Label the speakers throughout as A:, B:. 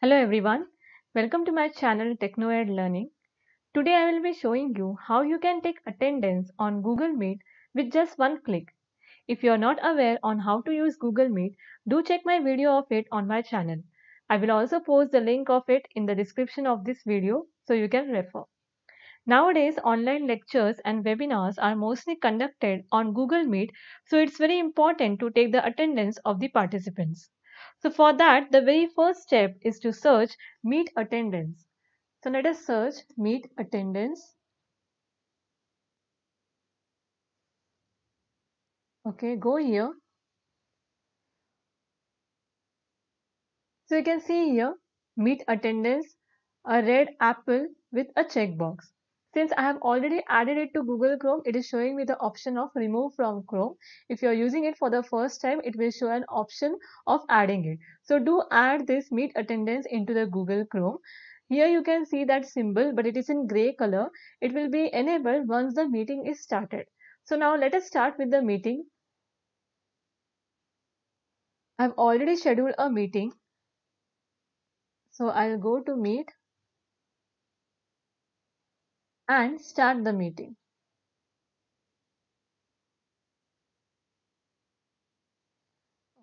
A: Hello everyone, welcome to my channel TechnoEd Learning. Today I will be showing you how you can take attendance on Google Meet with just one click. If you are not aware on how to use Google Meet, do check my video of it on my channel. I will also post the link of it in the description of this video so you can refer. Nowadays, online lectures and webinars are mostly conducted on Google Meet, so it's very important to take the attendance of the participants. So for that, the very first step is to search meet attendance. So let us search meet attendance. Okay, go here. So you can see here meet attendance, a red apple with a checkbox. Since I have already added it to Google Chrome, it is showing me the option of remove from Chrome. If you are using it for the first time, it will show an option of adding it. So do add this meet attendance into the Google Chrome. Here you can see that symbol, but it is in gray color. It will be enabled once the meeting is started. So now let us start with the meeting. I've already scheduled a meeting. So I'll go to meet and start the meeting.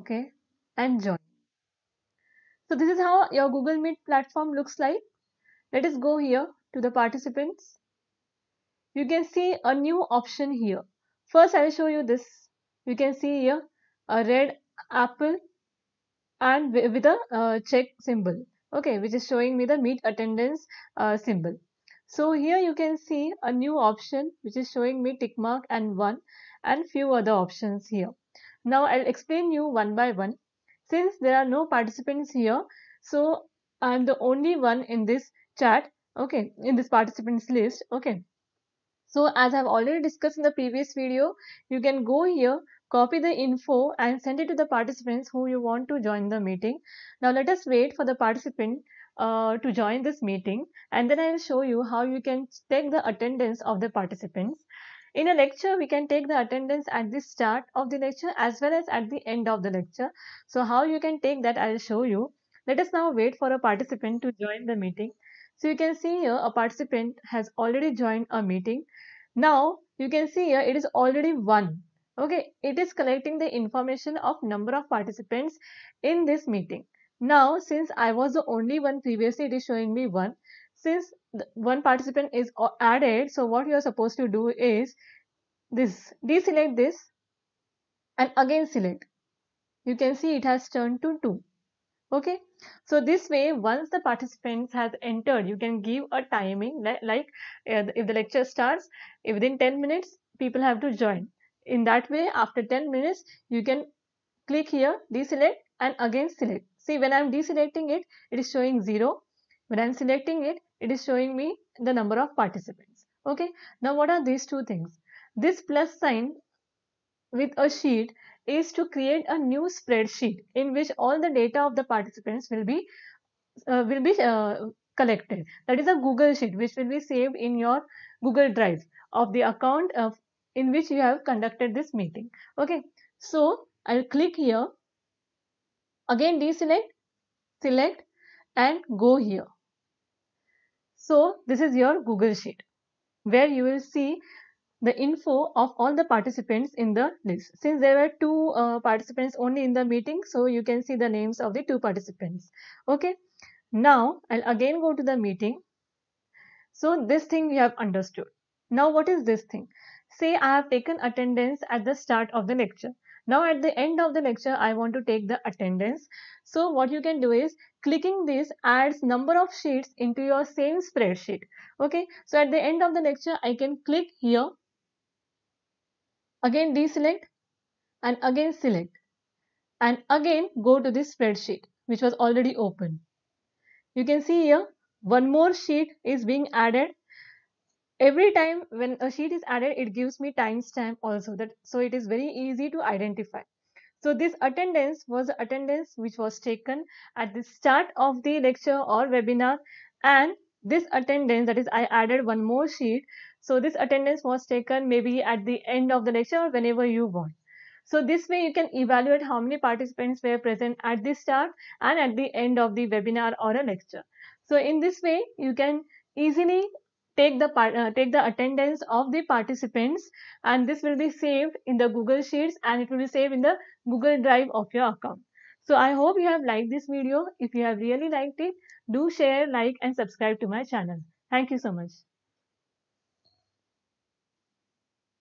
A: Okay, and join. So this is how your Google Meet platform looks like. Let us go here to the participants. You can see a new option here. First, I will show you this. You can see here a red apple and with a uh, check symbol. Okay, which is showing me the meet attendance uh, symbol. So here you can see a new option which is showing me tick mark and 1 and few other options here. Now I'll explain you one by one. Since there are no participants here, so I'm the only one in this chat, okay, in this participants list, okay. So as I've already discussed in the previous video, you can go here, copy the info and send it to the participants who you want to join the meeting. Now let us wait for the participant uh, to join this meeting and then I will show you how you can take the attendance of the participants. In a lecture, we can take the attendance at the start of the lecture as well as at the end of the lecture. So how you can take that I will show you. Let us now wait for a participant to join the meeting. So you can see here a participant has already joined a meeting. Now you can see here it is already 1. Okay, it is collecting the information of number of participants in this meeting. Now, since I was the only one previously, it is showing me 1. Since one participant is added, so what you are supposed to do is this deselect this and again select. You can see it has turned to 2. Okay, so this way, once the participants has entered, you can give a timing like, uh, if the lecture starts eh, within 10 minutes, people have to join. In that way, after 10 minutes, you can click here, deselect and again select See when I am deselecting it, it is showing 0. When I am selecting it, it is showing me the number of participants. Okay. Now what are these two things? This plus sign with a sheet is to create a new spreadsheet in which all the data of the participants will be uh, will be uh, collected. That is a Google sheet which will be saved in your Google Drive of the account of in which you have conducted this meeting. Okay, so I'll click here Again deselect, select and go here. So this is your Google Sheet where you will see the info of all the participants in the list. Since there were two uh, participants only in the meeting, so you can see the names of the two participants. Okay. Now, I'll again go to the meeting. So this thing you have understood. Now, what is this thing? Say I have taken attendance at the start of the lecture. Now at the end of the lecture, I want to take the attendance. So what you can do is clicking this adds number of sheets into your same spreadsheet. Okay. So at the end of the lecture, I can click here. Again deselect and again select and again go to this spreadsheet which was already open. You can see here one more sheet is being added every time when a sheet is added it gives me timestamp also that so it is very easy to identify so this attendance was the attendance which was taken at the start of the lecture or webinar and this attendance that is i added one more sheet so this attendance was taken maybe at the end of the lecture or whenever you want so this way you can evaluate how many participants were present at the start and at the end of the webinar or a lecture so in this way you can easily take the part, uh, take the attendance of the participants and this will be saved in the google sheets and it will be saved in the google drive of your account so i hope you have liked this video if you have really liked it do share like and subscribe to my channel thank you so much